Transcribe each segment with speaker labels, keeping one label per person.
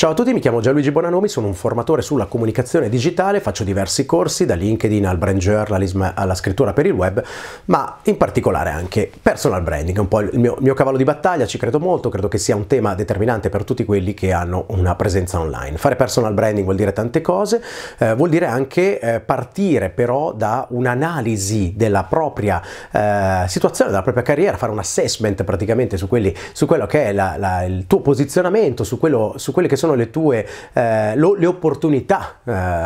Speaker 1: Ciao a tutti, mi chiamo Gianluigi Bonanomi, sono un formatore sulla comunicazione digitale, faccio diversi corsi da LinkedIn al brand journalism alla scrittura per il web, ma in particolare anche personal branding, un po' il mio, mio cavallo di battaglia, ci credo molto, credo che sia un tema determinante per tutti quelli che hanno una presenza online. Fare personal branding vuol dire tante cose, eh, vuol dire anche eh, partire però da un'analisi della propria eh, situazione, della propria carriera, fare un assessment praticamente su, quelli, su quello che è la, la, il tuo posizionamento, su, quello, su quelle che sono sono le tue eh, lo, le opportunità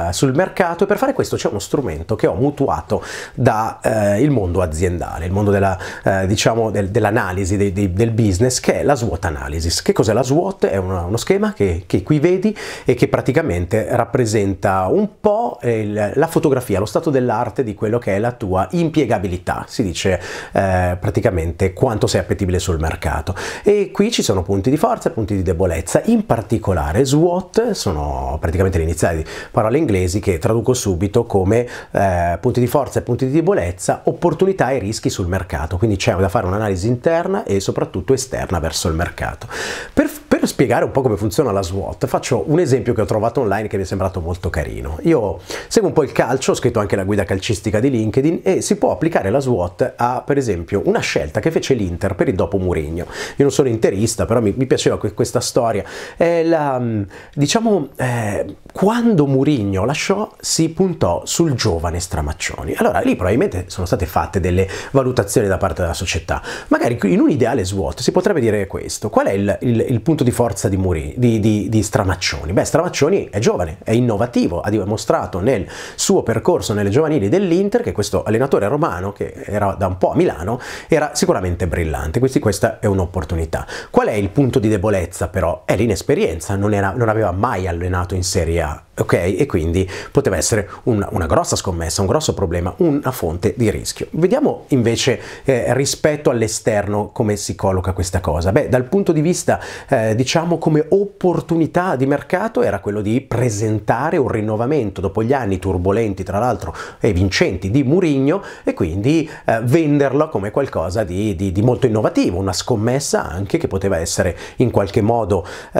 Speaker 1: eh, sul mercato e per fare questo c'è uno strumento che ho mutuato dal eh, mondo aziendale, il mondo della, eh, diciamo del, dell'analisi de, de, del business che è la SWOT Analysis. Che cos'è la SWOT? È una, uno schema che, che, qui vedi e che praticamente rappresenta un po' il, la fotografia, lo stato dell'arte di quello che è la tua impiegabilità, si dice eh, praticamente quanto sei appetibile sul mercato. E qui ci sono punti di forza punti di debolezza, in particolare iniziare. SWOT sono praticamente le iniziali parole inglesi che traduco subito come eh, punti di forza e punti di debolezza, opportunità e rischi sul mercato. Quindi c'è da fare un'analisi interna e soprattutto esterna verso il mercato. Per per spiegare un po' come funziona la SWOT, faccio un esempio che ho trovato online che mi è sembrato molto carino. Io seguo un po' il calcio, ho scritto anche la guida calcistica di LinkedIn e si può applicare la SWOT a, per esempio, una scelta che fece l'Inter per il dopo Mourinho. Io non sono interista, però mi, mi piaceva que- questa storia. È La, mm, diciamo, eh, quando Mourinho lasciò, si puntò sul giovane Stramaccioni. Allora, lì probabilmente sono state fatte delle valutazioni da parte della società. Magari in un ideale SWOT si potrebbe dire questo. Qual è il, il, il punto di forza di, Muri, di, di, di Stramaccioni. Beh, Stramaccioni è giovane, è innovativo, ha dimostrato nel suo percorso nelle giovanili dell'Inter che questo allenatore romano, che era da un po' a Milano, era sicuramente brillante, quindi questa è un'opportunità. Qual è il punto di debolezza però? È l'inesperienza, non, era, non aveva mai allenato in Serie A ok? E quindi poteva essere una, una, grossa scommessa, un grosso problema, una fonte di rischio. Vediamo invece eh, rispetto all'esterno come si colloca questa cosa. Beh, dal punto di vista eh, di diciamo come opportunità di mercato era quello di presentare un rinnovamento dopo gli anni turbolenti tra l'altro e vincenti di Murigno e quindi eh, venderlo come qualcosa di, di, di, molto innovativo, una scommessa anche che poteva essere in qualche modo eh,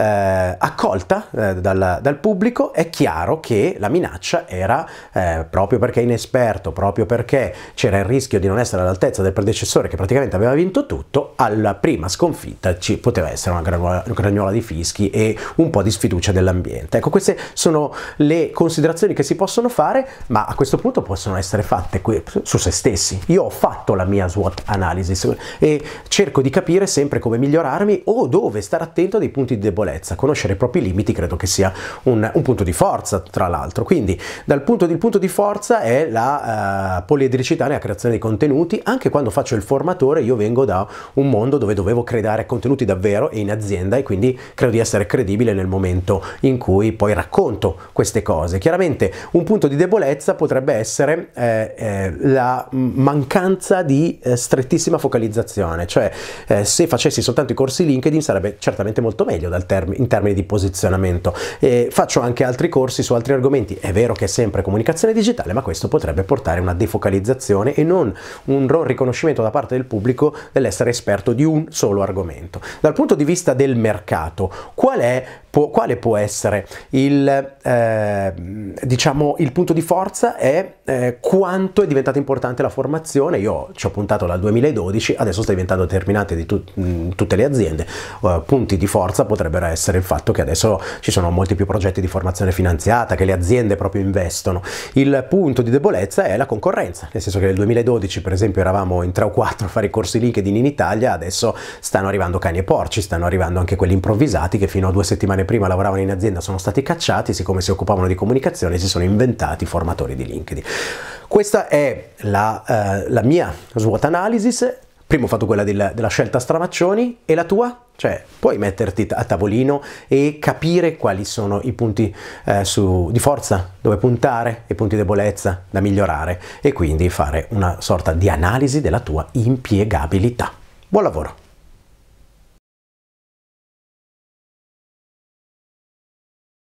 Speaker 1: accolta eh, dal, dal, pubblico. È chiaro che la minaccia era eh, proprio perché inesperto, proprio perché c'era il rischio di non essere all'altezza del predecessore che praticamente aveva vinto tutto, alla prima sconfitta ci poteva essere una gran ragnola di fischi e un po' di sfiducia dell'ambiente. Ecco, queste sono le considerazioni che si possono fare, ma a questo punto possono essere fatte su se stessi. Io ho fatto la mia SWOT analysis e cerco di capire sempre come migliorarmi o dove stare attento a dei punti di debolezza. Conoscere i propri limiti credo che sia un, un punto di forza, tra l'altro. Quindi dal punto di, punto di forza è la uh, poliedricità nella creazione di contenuti. Anche quando faccio il formatore io vengo da un mondo dove dovevo creare contenuti davvero e in azienda e quindi quindi credo di essere credibile nel momento in cui poi racconto queste cose. Chiaramente un punto di debolezza potrebbe essere eh, eh, la mancanza di eh, strettissima focalizzazione, cioè eh, se facessi soltanto i corsi LinkedIn sarebbe certamente molto meglio term in termini di posizionamento. faccio anche altri corsi su altri argomenti, è vero che è sempre comunicazione digitale, ma questo potrebbe portare a una defocalizzazione e non un riconoscimento da parte del pubblico dell'essere esperto di un solo argomento. Dal punto di vista del mercato, mercato. Qual è, può, quale può essere il, eh, diciamo, il punto di forza È eh, quanto è diventata importante la formazione? Io ci ho puntato dal 2012, adesso sta diventando determinante di tut, mh, mm, tutte le aziende. Uh, punti di forza potrebbero essere il fatto che adesso ci sono molti più progetti di formazione finanziata, che le aziende proprio investono. Il punto di debolezza è la concorrenza, nel senso che nel 2012 per esempio eravamo in 3 o 4 a fare i corsi LinkedIn in Italia, adesso stanno arrivando cani e porci, stanno arrivando anche quelli improvvisati che fino a due settimane prima lavoravano in azienda sono stati cacciati, siccome si occupavano di comunicazione si sono inventati formatori di LinkedIn. Questa è la, eh, la mia SWOT analysis, prima ho fatto quella della, della scelta stramaccioni e la tua? Cioè, puoi metterti a tavolino e capire quali sono i punti eh, su, di forza, dove puntare, i punti di debolezza da migliorare e quindi fare una sorta di analisi della tua impiegabilità. Buon lavoro!